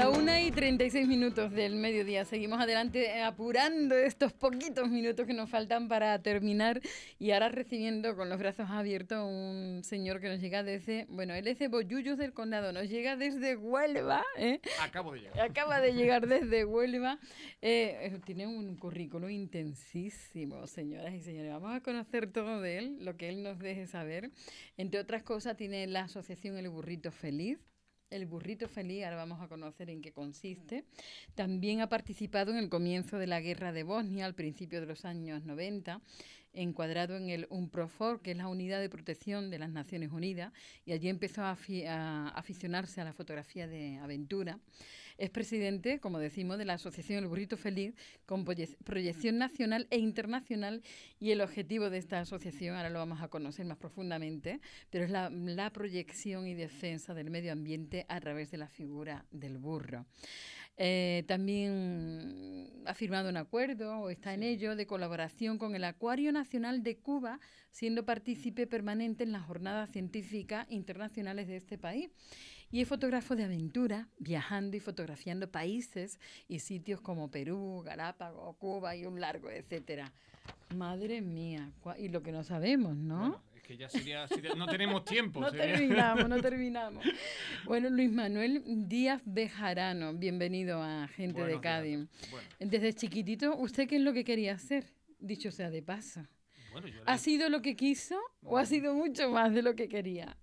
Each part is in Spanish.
La una y 36 minutos del mediodía. Seguimos adelante eh, apurando estos poquitos minutos que nos faltan para terminar y ahora recibiendo con los brazos abiertos a un señor que nos llega desde, bueno, él es de Boyullos del Condado, nos llega desde Huelva. ¿eh? Acabo de llegar. Acaba de llegar desde Huelva. Eh, eh, tiene un currículo intensísimo, señoras y señores. Vamos a conocer todo de él, lo que él nos deje saber. Entre otras cosas, tiene la asociación El Burrito Feliz, el burrito feliz, ahora vamos a conocer en qué consiste. También ha participado en el comienzo de la guerra de Bosnia, al principio de los años 90, encuadrado en el UNPROFOR, que es la Unidad de Protección de las Naciones Unidas, y allí empezó a, aficionarse a la fotografía de aventura. Es presidente, como decimos, de la Asociación El Burrito Feliz, con proyección nacional e internacional, y el objetivo de esta asociación, ahora lo vamos a conocer más profundamente, pero es la proyección y defensa del medio ambiente a través de la figura del burro. Eh, también ha firmado un acuerdo o está en ello de colaboración con el Acuario Nacional de Cuba, siendo partícipe permanente en las jornadas científicas internacionales de este país. Y es fotógrafo de aventura, viajando y fotografiando países y sitios como Perú, Galápagos, Cuba y un largo, etcétera. Madre mía, y lo que no sabemos, ¿no? no tenemos tiempo. no terminamos, no terminamos. Bueno, Luis Manuel Díaz Bejarano, bienvenido a Gente de Cádiz. Desde chiquitito, ¿usted qué es lo que quería hacer? Dicho sea de paso. ¿Ha sido lo que quiso o ha sido mucho más de lo que quería?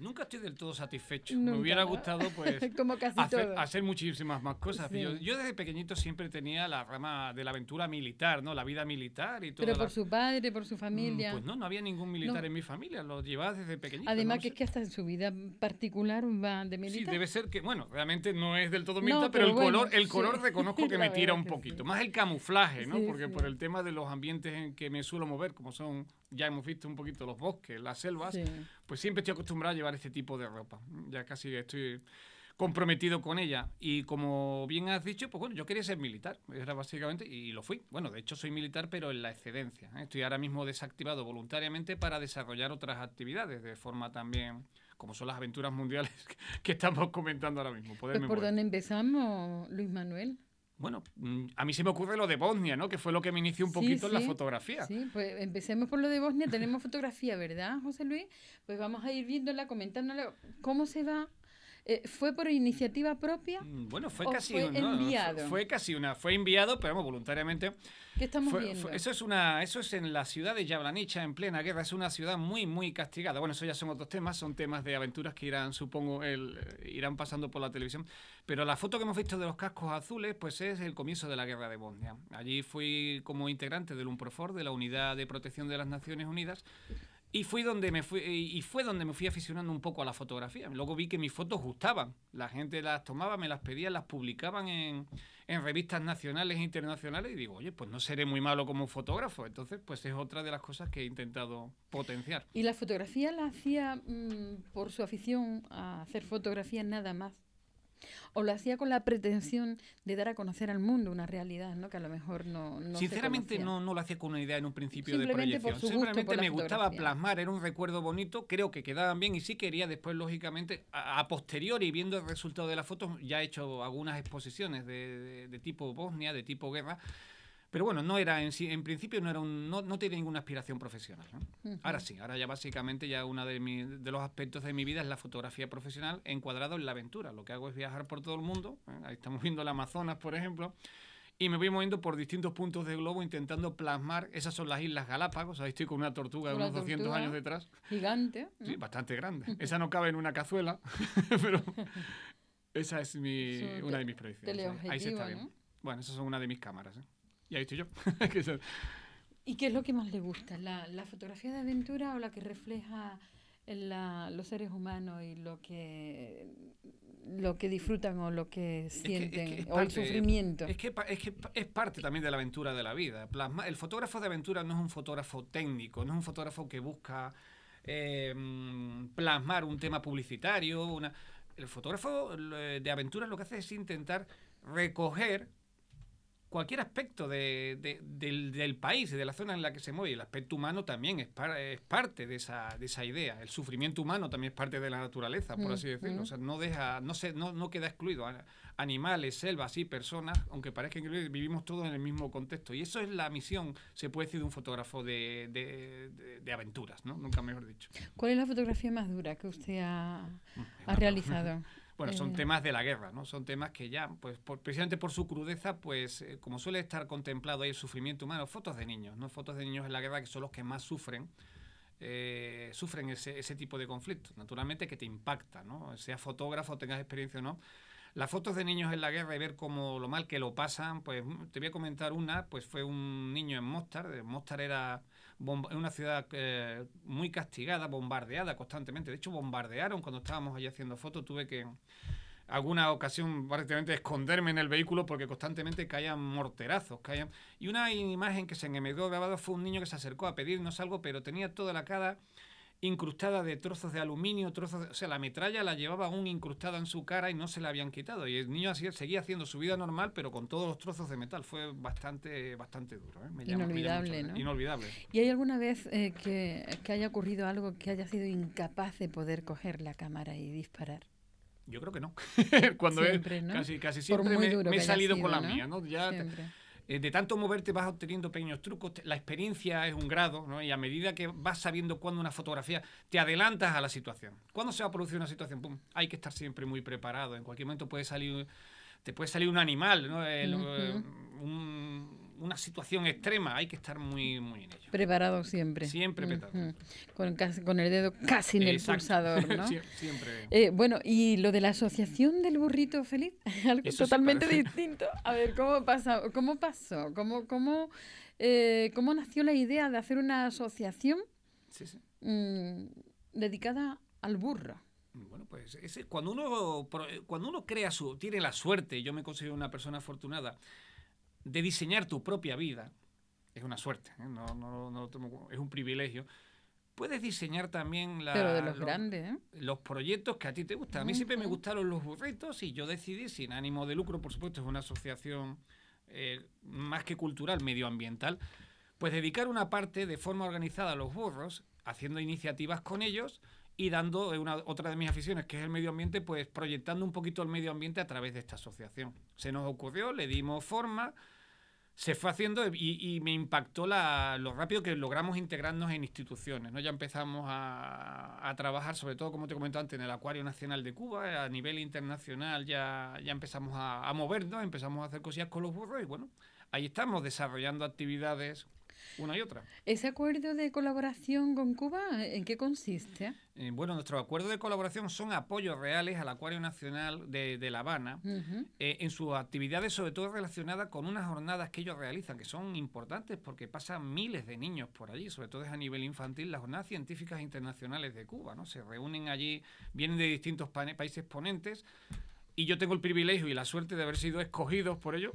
Nunca estoy del todo satisfecho. Me hubiera gustado pues hacer, muchísimas más cosas. Yo, desde pequeñito siempre tenía la rama de la aventura militar, ¿no? La vida militar y todo. Pero por su padre, por su mm, familia. Pues no, no había ningún militar en mi familia, lo llevaba desde pequeñito. Además que es que hasta en su vida particular va de militar. Sí, debe ser que, bueno, realmente no es del todo militar, pero, el color, el color reconozco que me tira un poquito. Más el camuflaje, ¿no? Porque por el tema de los ambientes en que me suelo mover, como son ya hemos visto un poquito los bosques, las selvas, pues siempre estoy acostumbrado a llevar este tipo de ropa. Ya casi estoy comprometido con ella. Y como bien has dicho, pues bueno, yo quería ser militar, era básicamente, y lo fui. Bueno, de hecho soy militar, pero en la excedencia. ¿eh? Estoy ahora mismo desactivado voluntariamente para desarrollar otras actividades de forma también como son las aventuras mundiales que estamos comentando ahora mismo. ¿Por dónde empezamos, Luis Manuel? Bueno, mm, a mí se me ocurre lo de Bosnia, ¿no? Que fue lo que me inició un poquito en la fotografía. Sí, pues empecemos por lo de Bosnia. Tenemos fotografía, ¿verdad, José Luis? Pues vamos a ir viéndola, comentándola cómo se va eh, ¿fue por iniciativa propia? Mm, bueno, fue casi fue enviado. Fue, casi una, fue enviado, pero vamos, voluntariamente. ¿Qué estamos viendo? eso es una, eso es en la ciudad de Yablanicha, en plena guerra. Es una ciudad muy, muy castigada. Bueno, eso ya son otros temas, son temas de aventuras que irán, supongo, el, eh, irán pasando por la televisión. Pero la foto que hemos visto de los cascos azules, pues es el comienzo de la guerra de Bosnia. Allí fui como integrante del UNPROFOR, de la Unidad de Protección de las Naciones Unidas. Y, fui donde me fui, y fue donde me fui aficionando un poco a la fotografía. Luego vi que mis fotos gustaban. La gente las tomaba, me las pedía, las publicaban en, revistas nacionales e internacionales. Y digo, oye, pues no seré muy malo como fotógrafo. Entonces, pues es otra de las cosas que he intentado potenciar. ¿Y la fotografía la hacía mm, por su afición a hacer fotografía nada más? O lo hacía con la pretensión de dar a conocer al mundo una realidad, ¿no? Que a lo mejor no. no Sinceramente no, no lo hacía con una idea en un principio de proyección. Simplemente me gustaba plasmar, era un recuerdo bonito, creo que quedaban bien y sí quería después, lógicamente, a, posteriori, viendo el resultado de las fotos, ya he hecho algunas exposiciones de, de tipo Bosnia, de tipo guerra. Pero bueno, no era en, en principio no era no, tenía ninguna aspiración profesional. Ahora sí, ahora ya básicamente ya uno de, los aspectos de mi vida es la fotografía profesional encuadrado en la aventura. Lo que hago es viajar por todo el mundo. ¿eh? Ahí estamos viendo el Amazonas, por ejemplo. Y me voy moviendo por distintos puntos del globo intentando plasmar. Esas son las Islas Galápagos. Ahí estoy con una tortuga de unos 200 años detrás. Gigante. Sí, bastante grande. Esa no cabe en una cazuela, pero esa es mi, una de mis proyecciones. Ahí se está bien. Bueno, esas son una de mis cámaras. ¿eh? Y ahí estoy yo. ¿Y qué es lo que más le gusta? ¿La, fotografía de aventura o la que refleja la, los seres humanos y lo que, lo que disfrutan o lo que sienten o el sufrimiento. Es que, es parte también de la aventura de la vida. el fotógrafo de aventura no es un fotógrafo técnico, no es un fotógrafo que busca eh, plasmar un tema publicitario. Una, el fotógrafo eh, de aventura lo que hace es intentar recoger cualquier aspecto de, del, país y de la zona en la que se mueve. El aspecto humano también es, es parte de esa, de esa, idea. El sufrimiento humano también es parte de la naturaleza, por así mm, decirlo. Mm. no, deja, no, se, no, queda excluido. Animales, selvas y personas, aunque parezca que vivimos todos en el mismo contexto. Y eso es la misión, se puede decir, de un fotógrafo de, aventuras, ¿no? Nunca mejor dicho. ¿Cuál es la fotografía más dura que usted ha, mm, ha realizado? Bueno, son eh. temas de la guerra, ¿no? Son temas que ya, pues por, precisamente por su crudeza, pues eh, como suele estar contemplado ahí el sufrimiento humano, fotos de niños, ¿no? Fotos de niños en la guerra que son los que más sufren, eh, sufren ese, tipo de conflictos. Naturalmente que te impacta, ¿no? Seas fotógrafo, tengas experiencia o no. Las fotos de niños en la guerra y ver cómo lo mal que lo pasan, pues mm, te voy a comentar una, pues fue un niño en Mostar, Mostar era bomba, una ciudad eh, muy castigada, bombardeada constantemente. De hecho, bombardearon cuando estábamos allí haciendo fotos. Tuve que alguna ocasión prácticamente esconderme en el vehículo porque constantemente caían morterazos, caían. Y una imagen que se me quedó grabada fue un niño que se acercó a pedirnos algo, pero tenía toda la cara incrustada de trozos de aluminio, trozos de, o sea, la metralla la llevaba aún incrustada en su cara y no se la habían quitado. Y el niño así, seguía haciendo su vida normal, pero con todos los trozos de metal. Fue bastante, bastante duro. ¿eh? inolvidable, ¿no? Inolvidable. ¿Y hay alguna vez eh, que, haya ocurrido algo que haya sido incapaz de poder coger la cámara y disparar? Yo creo que no. siempre, Casi, siempre me, he salido con la mía, ¿no? Ya eh, de tanto moverte vas obteniendo pequeños trucos, la experiencia es un grado, ¿no? Y a medida que vas sabiendo cuándo una fotografía, te adelantas a la situación. ¿Cuándo se va a producir una situación? hay que estar siempre muy preparado, en cualquier momento puede salir, te puede salir un animal, ¿no? Eh, un, una situación extrema, hay que estar muy, muy en ello. Preparado siempre. Siempre preparado. con, con, el dedo casi en el pulsador, ¿no? siempre. Eh, bueno, y lo de la asociación del burrito feliz, algo totalmente distinto. A ver, ¿cómo, cómo pasó? ¿Cómo, cómo, eh, ¿Cómo nació la idea de hacer una asociación mm, dedicada al burro? Bueno, pues cuando uno cuando uno crea su tiene la suerte, yo me considero una persona afortunada de diseñar tu propia vida, es una suerte, ¿eh? no, no, no, es un privilegio, puedes diseñar también la, los, grandes, ¿eh? los proyectos que a ti te gustan. A mí siempre me gustaron los burritos y yo decidí, sin ánimo de lucro, por supuesto, es una asociación eh, más que cultural, medioambiental, pues dedicar una parte de forma organizada a los burros, haciendo iniciativas con ellos y dando eh, una, otra de mis aficiones, que es el medio ambiente, pues proyectando un poquito el medio ambiente a través de esta asociación. Se nos ocurrió, le dimos forma, se fue haciendo y, me impactó lo rápido que logramos integrarnos en instituciones. ¿no? Ya empezamos a, trabajar, sobre todo, como te comentaba antes, en el Acuario Nacional de Cuba, a nivel internacional ya, ya empezamos a movernos, empezamos a hacer cosillas con los burros y bueno, ahí estamos desarrollando actividades una y otra. ¿Ese acuerdo de colaboración con Cuba en qué consiste? Eh, bueno, nuestro acuerdo de colaboración son apoyos reales al Acuario Nacional de, La Habana eh, en sus actividades, sobre todo relacionadas con unas jornadas que ellos realizan, que son importantes porque pasan miles de niños por allí, sobre todo es a nivel infantil, las jornadas científicas internacionales de Cuba, ¿no? Se reúnen allí, vienen de distintos países ponentes y yo tengo el privilegio y la suerte de haber sido escogidos por ellos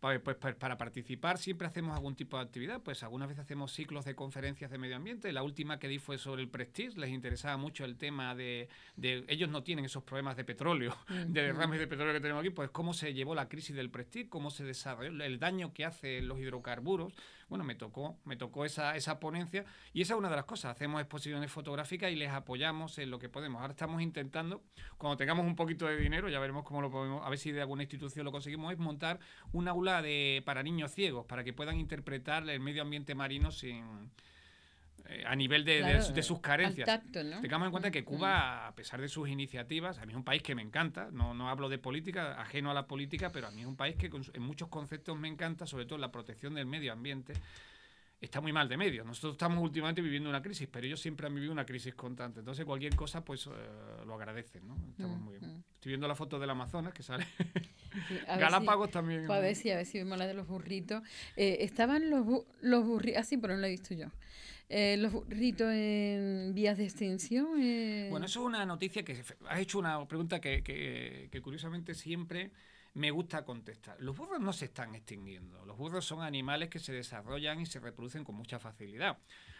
pues, pues, pues, para participar siempre hacemos algún tipo de actividad, pues algunas veces hacemos ciclos de conferencias de medio ambiente, la última que di fue sobre el Prestige, les interesaba mucho el tema de, ellos no tienen esos problemas de petróleo, de derrames de petróleo que tenemos aquí, pues cómo se llevó la crisis del Prestige, cómo se desarrolló, el daño que hacen los hidrocarburos, bueno, me tocó, me tocó esa, esa ponencia y esa es una de las cosas. Hacemos exposiciones fotográficas y les apoyamos en lo que podemos. Ahora estamos intentando, cuando tengamos un poquito de dinero, ya veremos cómo lo podemos, a ver si de alguna institución lo conseguimos, es montar un aula de, para niños ciegos, para que puedan interpretar el medio ambiente marino sin eh, a nivel de, sus carencias. ¿no? Tengamos en cuenta que mm, Cuba, mm. a pesar de sus iniciativas, a mí es un país que me encanta, no, no hablo de política, ajeno a la política, pero a mí es un país que en muchos conceptos me encanta, sobre todo la protección del medio ambiente está muy mal de medio. Nosotros estamos últimamente viviendo una crisis, pero ellos siempre han vivido una crisis constante. Entonces, cualquier cosa, pues eh, lo agradecen, ¿no? Estamos mm, muy bien. Estoy viendo la foto del Amazonas que sale Galápagos también. ver a ver si vemos la de los burritos. Eh, estaban los, burritos, así, ah, pero no lo he visto yo. Eh, los burritos en vías de extinción. Eh. Bueno, eso es una noticia que has hecho una pregunta que, curiosamente siempre me gusta contestar. Los burros no se están extinguiendo. Los burros son animales que se desarrollan y se reproducen con mucha facilidad.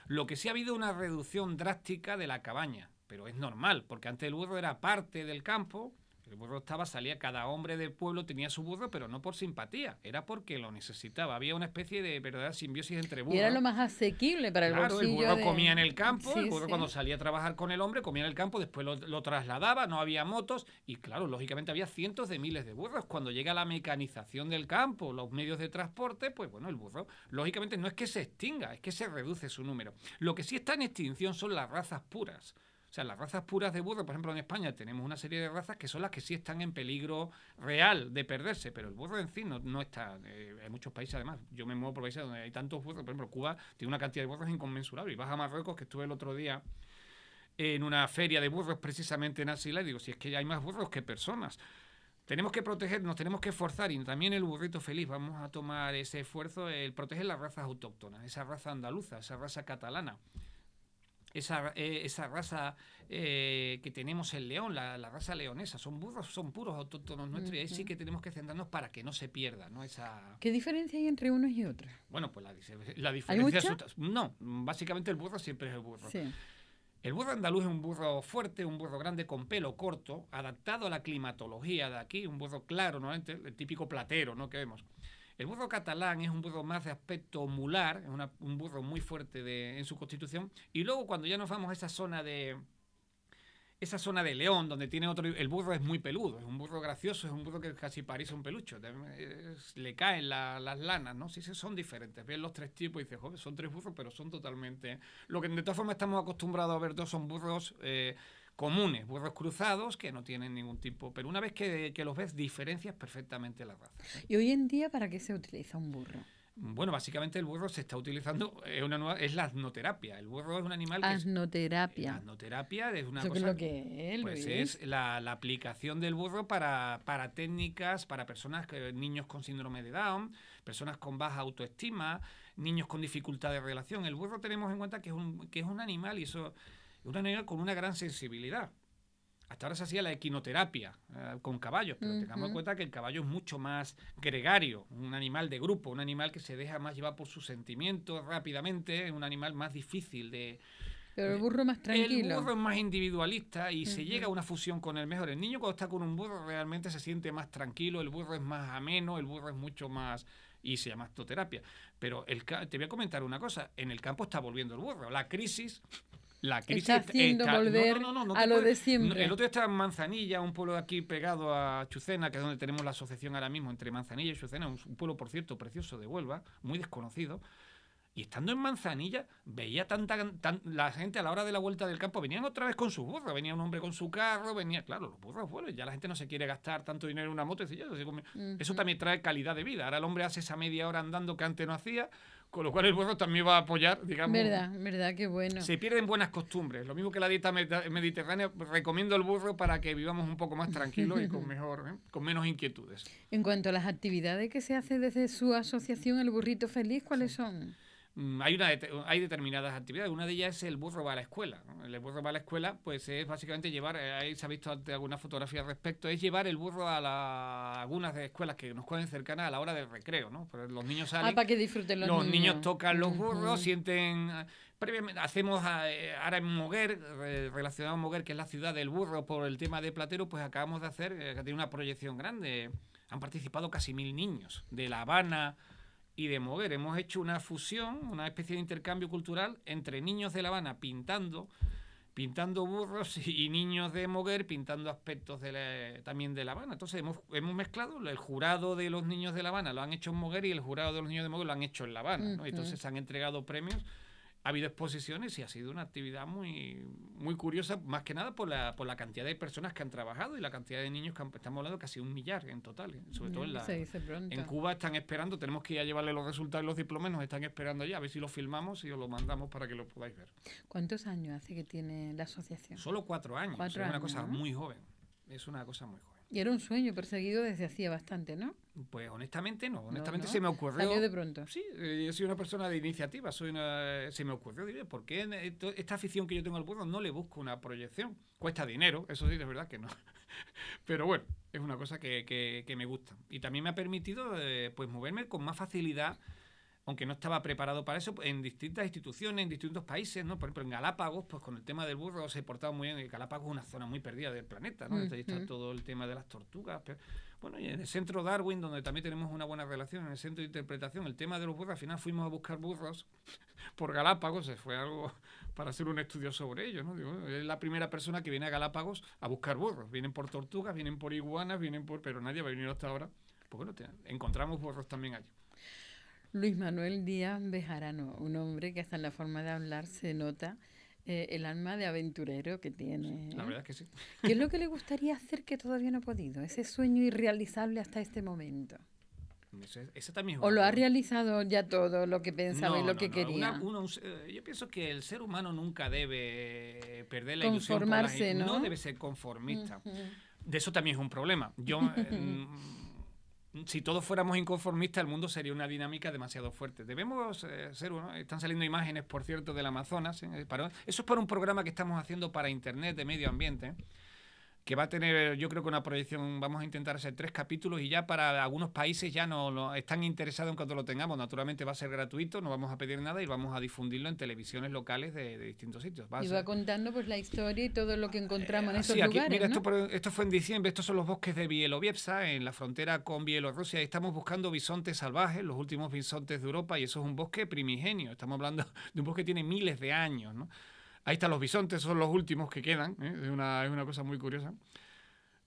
Lo que sí ha habido una reducción drástica de la cabaña, pero es normal, porque antes el burro era parte del campo el burro estaba, salía, cada hombre del pueblo tenía su burro, pero no por simpatía, era porque lo necesitaba. Había una especie de verdadera simbiosis entre burros. Y era lo más asequible para el burro. el burro comía en el campo, el burro cuando salía a trabajar con el hombre comía en el campo, después lo, lo, trasladaba, no había motos y claro, lógicamente había cientos de miles de burros. Cuando llega la mecanización del campo, los medios de transporte, pues bueno, el burro lógicamente no es que se extinga, es que se reduce su número. Lo que sí está en extinción son las razas puras. O sea, las razas puras de burro, por ejemplo, en España tenemos una serie de razas que son las que sí están en peligro real de perderse, pero el burro en sí no, está. hay eh, muchos países, además, yo me muevo por países donde hay tantos burros, por ejemplo, Cuba tiene una cantidad de burros inconmensurable. Y vas a Marruecos, que estuve el otro día en una feria de burros precisamente en Asila, y digo, si es que hay más burros que personas. Tenemos que proteger, nos tenemos que esforzar, y también el burrito feliz, vamos a tomar ese esfuerzo, el proteger las razas autóctonas, esa raza andaluza, esa raza catalana esa, eh, esa raza eh, que tenemos el León, la, raza leonesa, son burros, son puros autóctonos nuestros y ahí sí que tenemos que centrarnos para que no se pierda, ¿no? Esa... ¿Qué diferencia hay entre unos y otros? Bueno, pues la, diferencia... es... No, básicamente el burro siempre es el burro. El burro andaluz es un burro fuerte, un burro grande con pelo corto, adaptado a la climatología de aquí, un burro claro, ¿no? el típico platero ¿no? que vemos. El burro catalán es un burro más de aspecto mular, es un burro muy fuerte en su constitución. Y luego cuando ya nos vamos a esa zona de, esa zona de León, donde tiene otro. El burro es muy peludo, es un burro gracioso, es un burro que casi parece un pelucho. le caen las lanas, ¿no? Sí, son diferentes. Ves los tres tipos y dices, joder, son tres burros, pero son totalmente. Lo que de todas formas estamos acostumbrados a ver dos son burros. Eh, comunes, burros cruzados que no tienen ningún tipo, pero una vez que, los ves diferencias perfectamente la raza. ¿Y hoy en día para qué se utiliza un burro? Bueno, básicamente el burro se está utilizando, es, una es la asnoterapia. El burro es un animal. Que asnoterapia. Es, asnoterapia es una cosa. que es, pues es la, la, aplicación del burro para, técnicas, para personas, niños con síndrome de Down, personas con baja autoestima, niños con dificultad de relación. El burro tenemos en cuenta que que es un animal y eso una niña con una gran sensibilidad. Hasta ahora se hacía la equinoterapia eh, con caballos, pero tengamos en cuenta que el caballo es mucho más gregario, un animal de grupo, un animal que se deja más llevar por sus sentimientos rápidamente, es un animal más difícil de... Pero el eh, burro más tranquilo. El burro es más individualista y se llega a una fusión con el mejor. El niño cuando está con un burro realmente se siente más tranquilo, el burro es más ameno, el burro es mucho más y se llama astoterapia. Pero te voy a comentar una cosa, en el campo está volviendo el burro. La crisis la crisis está haciendo volver a lo de siempre. El otro día estaba en Manzanilla, un pueblo aquí pegado a Chucena, que es donde tenemos la asociación ahora mismo entre Manzanilla y Chucena, un, pueblo, por cierto, precioso de Huelva, muy desconocido. Y estando en Manzanilla, veía tanta la gente a la hora de la vuelta del campo. Venían otra vez con sus burros. Venía un hombre con su carro, venía, claro, los burros vuelven, Ya la gente no se quiere gastar tanto dinero en una moto. Y Eso también trae calidad de vida. Ahora el hombre hace esa media hora andando que antes no hacía con lo cual el burro también va a apoyar, digamos. Verdad, verdad, bueno. Se pierden buenas costumbres, lo mismo que la dieta mediterránea, recomiendo el burro para que vivamos un poco más tranquilos y con mejor, ¿eh? con menos inquietudes. En cuanto a las actividades que se hacen desde su asociación El Burrito Feliz, ¿cuáles son? Mm, hay, una, hay determinadas actividades. Una de ellas es el burro va a la escuela. El burro va a la escuela, pues es básicamente llevar, eh, ahí se ha visto alguna fotografía al respecto, es llevar el burro a, algunas de escuelas que nos pueden cercanas a la hora del recreo, ¿no? Pues, los niños ah, para que disfruten los, niños. tocan los burros, sienten. Ah, hacemos ah, eh, ahora en Moguer, relacionado a Moguer, que es la ciudad del burro por el tema de Platero, pues acabamos de hacer, eh, que tiene una proyección grande. Han participado casi mil niños de La Habana, y de Moguer, Hemos hecho una fusión, una especie de intercambio cultural entre niños de La Habana pintando, pintando burros y niños de Moguer pintando aspectos también de La Habana. Entonces hemos, hemos, mezclado el jurado de los niños de La Habana lo han hecho en Moguer y el jurado de los niños de Moguer lo han hecho en La Habana. Entonces se han entregado premios ha habido exposiciones y ha sido una actividad muy, muy curiosa, más que nada por la, por la cantidad de personas que han trabajado y la cantidad de niños que han, estamos hablando casi un millar en total, ¿eh? sobre todo en mm, la... En Cuba están esperando, tenemos que ir llevarle los resultados y los diplomas, nos están esperando allá, a ver si lo filmamos y os los mandamos para que lo podáis ver. ¿Cuántos años hace que tiene la asociación? Solo cuatro años, es una cosa muy joven, es una cosa muy joven. Y era un sueño perseguido desde hacía bastante, ¿no? Pues honestamente no, honestamente se me ocurrió. de pronto. Sí, eh, yo soy una persona de iniciativa, soy se me ocurrió, diré, ¿por qué esta afición que yo tengo al pueblo no le busco una proyección? Cuesta dinero, eso sí, es verdad que no. Pero bueno, es una cosa que, me gusta. Y también me ha permitido eh, pues moverme con más facilidad aunque no estaba preparado para eso, en distintas instituciones, en distintos países, ¿no? Por ejemplo, en Galápagos, pues con el tema del burro se portaba muy bien. Galápagos es una zona muy perdida del planeta, ¿no? Mm, está mm. todo el tema de las tortugas. bueno, y en el centro Darwin, donde también tenemos una buena relación, en el centro de interpretación, el tema de los burros, al final fuimos a buscar burros por Galápagos, se fue algo para hacer un estudio sobre ellos, es la primera persona que viene a Galápagos a buscar burros. Vienen por tortugas, vienen por iguanas, vienen por... pero nadie va a venir hasta ahora. Pues bueno, encontramos burros también allí. Luis Manuel Díaz Bejarano, un hombre que hasta en la forma de hablar se nota eh, el alma de aventurero que tiene. La ¿eh? verdad es que sí. ¿Qué es lo que le gustaría hacer que todavía no ha podido? Ese sueño irrealizable hasta este momento. también ¿O lo ha realizado ya todo lo que pensaba y lo que quería? Eh, yo pienso que el ser humano nunca debe perder la ilusión. Conformarse, ¿no? No debe ser conformista. De eso también es un problema. Yo. si todos fuéramos inconformistas, el mundo sería una dinámica demasiado fuerte. Debemos eh, ser uno. Están saliendo imágenes, por cierto, del Amazonas. ¿eh? eso es para un programa que estamos haciendo para Internet de medio ambiente. ¿eh? que va a tener, eh, yo creo que una proyección, vamos a intentar hacer tres capítulos y ya para algunos países ya no, están interesados en cuanto lo tengamos. Naturalmente va a ser gratuito, no vamos a pedir nada y vamos a difundirlo en televisiones locales de, de distintos sitios. y va contando pues la historia y todo lo que encontramos en eh, esos sí, lugares. Mira, esto, fue en diciembre, estos son los bosques de Bieloviepsa, en la frontera con Bielorrusia. y Estamos buscando bisontes salvajes, los últimos bisontes de Europa, y eso es un bosque primigenio. Estamos hablando de un bosque que tiene miles de años, ¿no? Ahí están los bisontes, son los últimos que quedan. ¿eh? Es, una, cosa muy curiosa.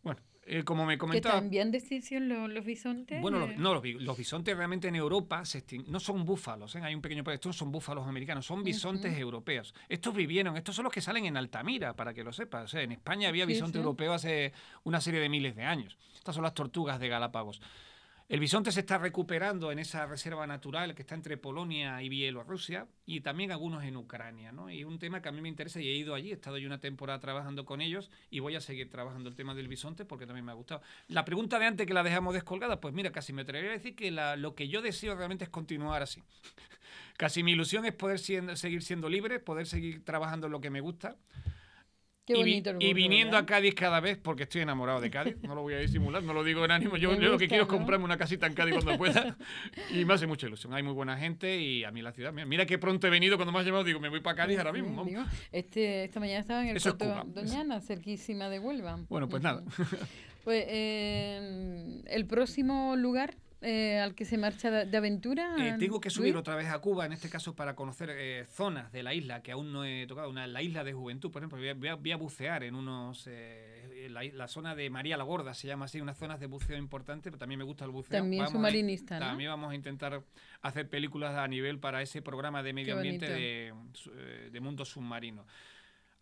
Bueno, eh, como me comentaba... ¿Que también deshicieron los, los bisontes? Bueno, eh. no, los, bisontes realmente en Europa no son búfalos. Hay un pequeño... Estos son búfalos americanos, son bisontes europeos. Estos vivieron, estos son los que salen en Altamira, para que lo sepas. en España había bisonte europeo hace una serie de miles de años. Estas son las tortugas de Galápagos. El bisonte se está recuperando en esa reserva natural que está entre Polonia y Bielorrusia y también algunos en Ucrania. ¿no? Y un tema que a mí me interesa y he ido allí, he estado yo una temporada trabajando con ellos y voy a seguir trabajando el tema del bisonte porque también me ha gustado. La pregunta de antes que la dejamos descolgada, pues mira, casi me atrevería a decir que lo que yo deseo realmente es continuar así. casi mi ilusión es poder seguir siendo libre, poder seguir trabajando lo que me gusta y, y, viniendo a Cádiz cada vez, porque estoy enamorado de Cádiz, no lo voy a disimular, no lo digo en ánimo. Yo, lo que quiero es comprarme una casita en Cádiz cuando pueda. y me hace mucha ilusión. Hay muy buena gente y a mí la ciudad. Mira, qué pronto he venido cuando me has llamado. Digo, me voy para Cádiz ahora mismo. este, esta mañana estaba en el Puerto Doñana, cerquísima de Huelva. Bueno, pues nada. pues em, el próximo lugar eh, al que se marcha de, aventura? Eh, tengo que subir otra vez a Cuba, en este caso para conocer eh, zonas de la isla que aún no he tocado. Una, la isla de Juventud, por ejemplo, voy a, bucear en unos... La, zona de María la Gorda se llama así, unas zonas de buceo importante pero también me gusta el buceo. También submarinista, a, También vamos a intentar hacer películas a nivel para ese programa de medio ambiente de mundo submarino.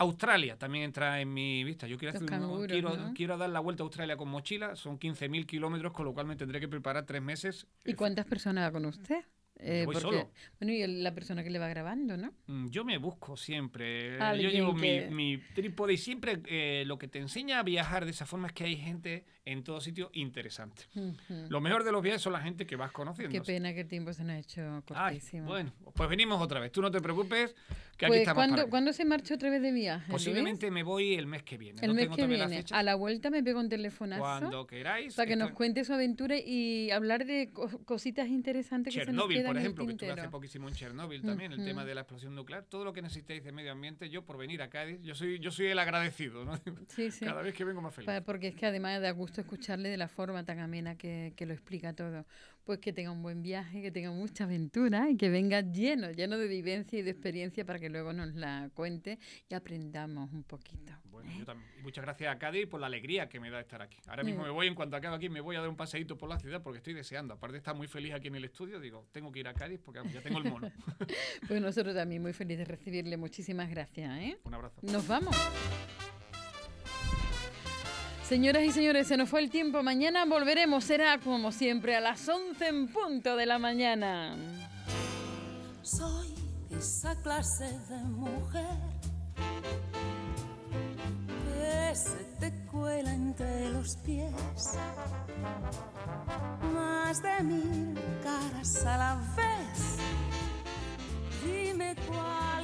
Australia también entra en mi vista. Yo quiero, dar la vuelta a Australia con mochila. Son 15.000 kilómetros, con lo cual me tendré que preparar tres meses. ¿Y cuántas personas va con usted? Eh, voy solo. Bueno, y la persona que le va grabando, ¿no? Mm, yo me busco siempre. Eh, yo llevo mi, mi, trípode y siempre eh, lo que te enseña a viajar de esa forma es que hay gente en todo sitio interesante. Lo mejor de los viajes son la gente que vas conociendo. Qué pena que el tiempo se nos ha hecho cortísimo. bueno, pues venimos otra vez. Tú no te preocupes pues, ¿cuándo, se marcha otra vez de viaje? Posiblemente me voy el mes que viene. El mes que viene. A la vuelta me pego un telefonazo. Cuando queráis. Para que nos cuente su aventura y hablar de cositas interesantes que se nos quedan por ejemplo, que estuve hace poquísimo en Chernóbil también, el tema de la explosión nuclear. Todo lo que necesitéis de medio ambiente, yo por venir acá yo soy, yo soy el agradecido. ¿no? Sí, sí. Cada vez que vengo más feliz. Porque es que además da gusto escucharle de la forma tan amena que, que lo explica todo pues que tenga un buen viaje, que tenga mucha aventura y que venga lleno, lleno de vivencia y de experiencia para que luego nos la cuente y aprendamos un poquito. Bueno, ¿eh? yo también. muchas gracias a Cádiz por la alegría que me da estar aquí. Ahora mismo eh. me voy, en cuanto acabe aquí, me voy a dar un paseíto por la ciudad porque estoy deseando. Aparte, está muy feliz aquí en el estudio. Digo, tengo que ir a Cádiz porque ya tengo el mono. pues nosotros también muy feliz de recibirle. Muchísimas gracias. ¿eh? Un abrazo. Nos vamos. Señoras y señores, se nos fue el tiempo. Mañana volveremos, será como siempre, a las 11 en punto de la mañana. Soy esa clase de mujer que se te cuela entre los pies. Más de mil caras a la vez. Dime cuál.